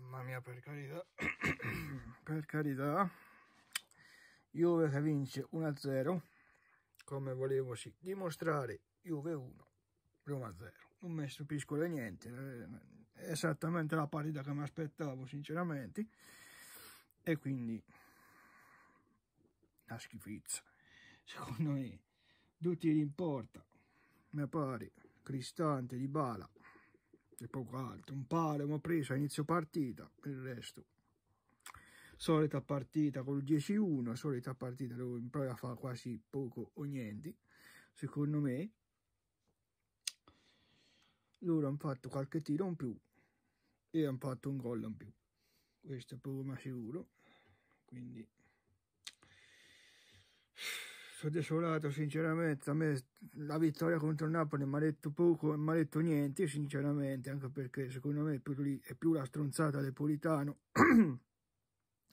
Mamma mia, per carità. per carità. Juve che vince 1-0. Come volevo sì, dimostrare Juve 1, Roma 0. Non mi stupisco di niente. È eh, esattamente la parità che mi aspettavo, sinceramente. E quindi... la schifezza. Secondo me, tutti in porta. Mi pare, Cristante, Di Bala, e poco altro. Un palo, preso a inizio partita, il resto. Solita partita con il 10-1, solita partita dove in prova fa quasi poco o niente, secondo me. Loro hanno fatto qualche tiro in più e hanno fatto un gol in più. Questo è poco ma sicuro. Quindi desolato sinceramente, a me la vittoria contro il Napoli mi ha detto poco e mi ha detto niente sinceramente, anche perché secondo me è più la stronzata del Politano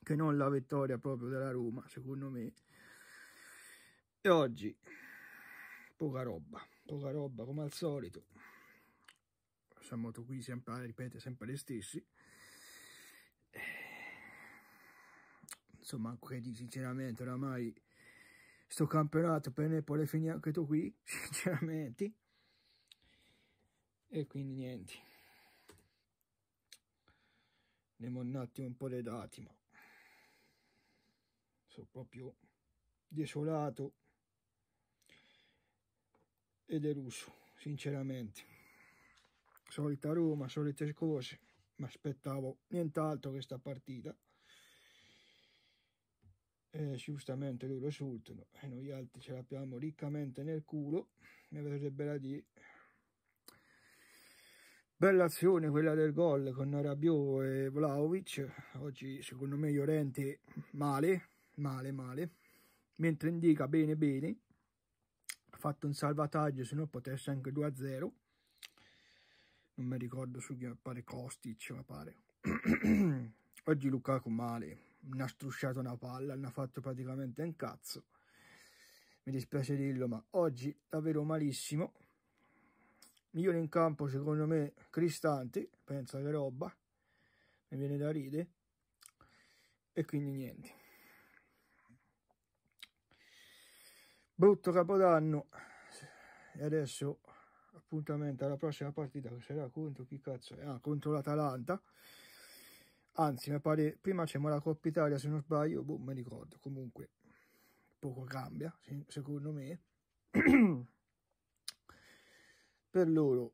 che non la vittoria proprio della Roma, secondo me. E oggi poca roba, poca roba come al solito. Siamo qui sempre, ripete, sempre gli stessi. Eh, insomma, credi sinceramente oramai sto campionato per ne Napoli finire anche tu qui, sinceramente. E quindi niente. Andiamo un attimo un po' le dati, ma sono proprio desolato e deluso, sinceramente. Solita Roma, solite cose, mi aspettavo nient'altro che sta partita eh, giustamente loro esultano e eh, noi altri ce l'abbiamo riccamente nel culo mi verrebbe da dire bella azione quella del gol con Rabiot e Vlaovic oggi secondo me Llorente male male male mentre indica bene bene ha fatto un salvataggio se no potesse anche 2 0 non mi ricordo su chi pare Kostic ma pare oggi Lukaku male ne ha strusciato una palla, ne ha fatto praticamente un cazzo. Mi dispiace dirlo, ma oggi davvero malissimo. Migliore in campo, secondo me, Cristanti, pensa che roba, mi viene da ride. E quindi niente. Brutto capodanno. E adesso appuntamento alla prossima partita che sarà contro chi cazzo è? Ah, contro l'Atalanta. Anzi, mi pare, prima c'è la Coppa Italia, se non sbaglio, boh, mi ricordo. Comunque, poco cambia, secondo me. per loro,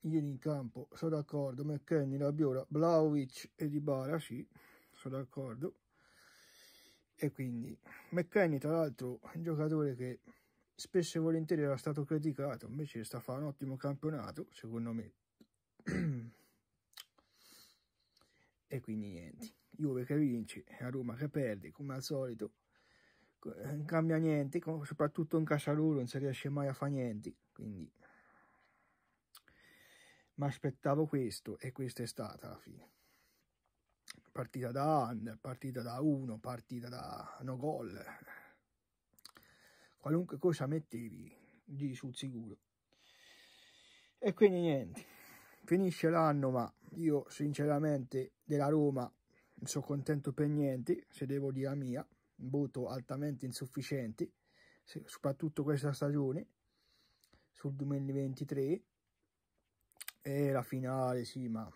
io in campo sono d'accordo, McKenny, Labiola, Blaovic e Dybala, sì, sono d'accordo. E quindi, McKenny tra l'altro è un giocatore che spesso e volentieri era stato criticato, invece sta a fare un ottimo campionato, secondo me. E quindi niente, Juve che vince, a Roma che perde, come al solito, eh, non cambia niente, soprattutto in casa loro non si riesce mai a fare niente, quindi mi aspettavo questo e questa è stata la fine. Partita da under, partita da uno, partita da no gol. Qualunque cosa mettevi di sul sicuro. E quindi niente, finisce l'anno ma io sinceramente della Roma non sono contento per niente, se devo dire la mia, voto altamente insufficienti, soprattutto questa stagione, sul 2023. E la finale, sì, ma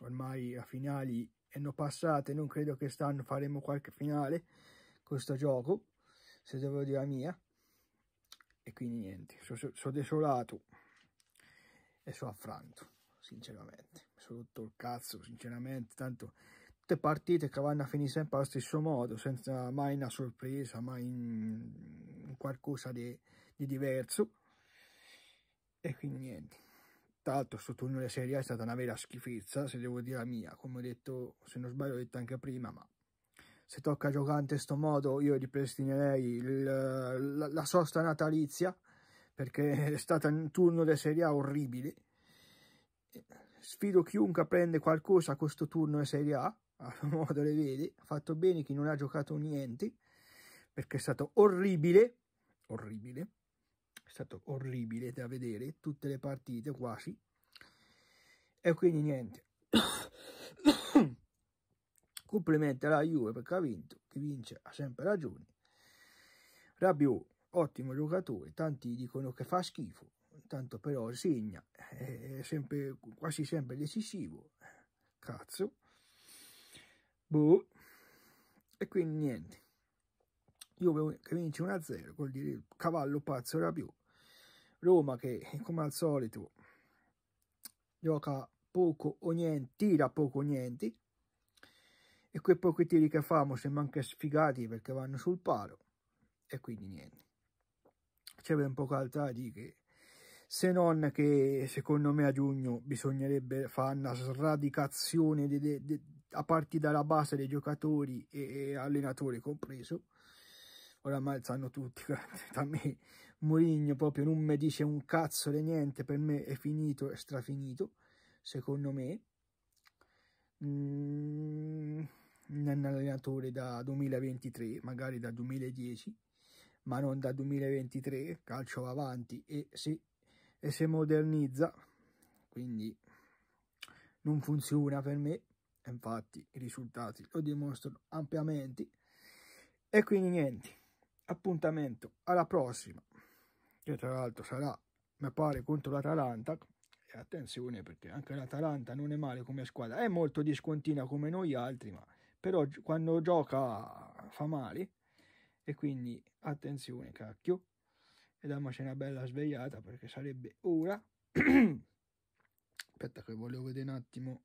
ormai la finali hanno passate, non credo che quest'anno faremo qualche finale con questo gioco, se devo dire la mia. E quindi niente, sono so, so desolato e sono affranto sinceramente. Mi sono rotto il cazzo, sinceramente. Tanto tutte partite che vanno a finire sempre allo stesso modo, senza mai una sorpresa, mai qualcosa di, di diverso. E quindi niente. Tra l'altro sto turno di Serie A è stata una vera schifezza, se devo dire la mia. Come ho detto, se non sbaglio, ho detto anche prima, ma se tocca giocare in questo modo io ripristinerei il, la, la sosta natalizia perché è stato un turno di Serie A orribile sfido chiunque a prendere qualcosa a questo turno in Serie A, a modo le vedi, ha fatto bene chi non ha giocato niente, perché è stato orribile, orribile, è stato orribile da vedere tutte le partite quasi, e quindi niente. Complimenti alla Juve perché ha vinto, chi vince ha sempre ragione. Rabiot, ottimo giocatore, tanti dicono che fa schifo, tanto però segna, è sempre, quasi sempre decisivo, cazzo, boh, e quindi niente, io che vince 1-0, col dire cavallo pazzo Rabiù, Roma che come al solito gioca poco o niente, tira poco o niente, e quei pochi tiri che famo sembrano anche sfigati perché vanno sul palo, e quindi niente c'è ben poco altro da dire che se non che secondo me a giugno bisognerebbe fare una sradicazione de, de, de, a partire dalla base dei giocatori e, e allenatori compreso oramai sanno tutti da me Mourinho proprio non mi dice un cazzo di niente per me è finito è strafinito secondo me mm, un allenatore da 2023 magari da 2010 ma non da 2023 calcio avanti e sì e si modernizza, quindi non funziona per me, infatti i risultati lo dimostrano ampiamente. E quindi niente, appuntamento alla prossima, che tra l'altro sarà, mi pare, contro l'Atalanta. E attenzione perché anche l'Atalanta non è male come squadra, è molto discontinua come noi altri, ma però quando gioca fa male. E quindi attenzione, cacchio e dammaci una bella svegliata perché sarebbe ora. Aspetta che volevo vedere un attimo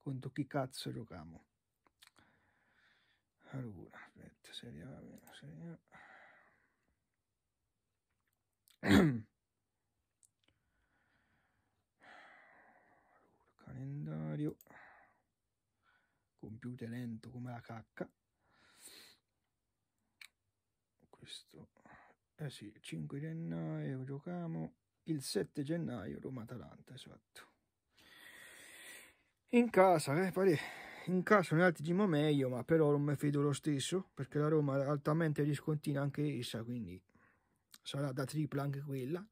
contro chi cazzo giochiamo. Allora, aspetta, Serie A, Serie A. calendario computer lento come la cacca questo eh sì, 5 gennaio giochiamo. il 7 gennaio Roma-Atalanta, esatto. In casa, eh, pare, in casa un attimo meglio, ma però non mi fido lo stesso, perché la Roma è altamente riscontina anche essa, quindi sarà da tripla anche quella.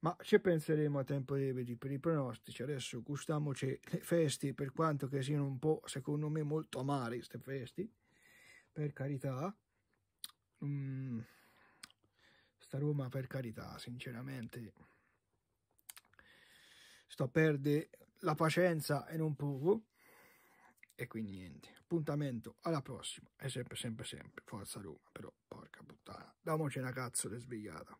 Ma ci penseremo a tempo debiti per i pronostici. Adesso gustiamoci le feste, per quanto che siano un po', secondo me, molto amare queste feste, per carità. Mm sta Roma per carità, sinceramente sto a perdere la pacienza e non poco e quindi niente, appuntamento alla prossima e sempre sempre sempre, forza Roma però, porca puttana, damoci una cazzo di svegliata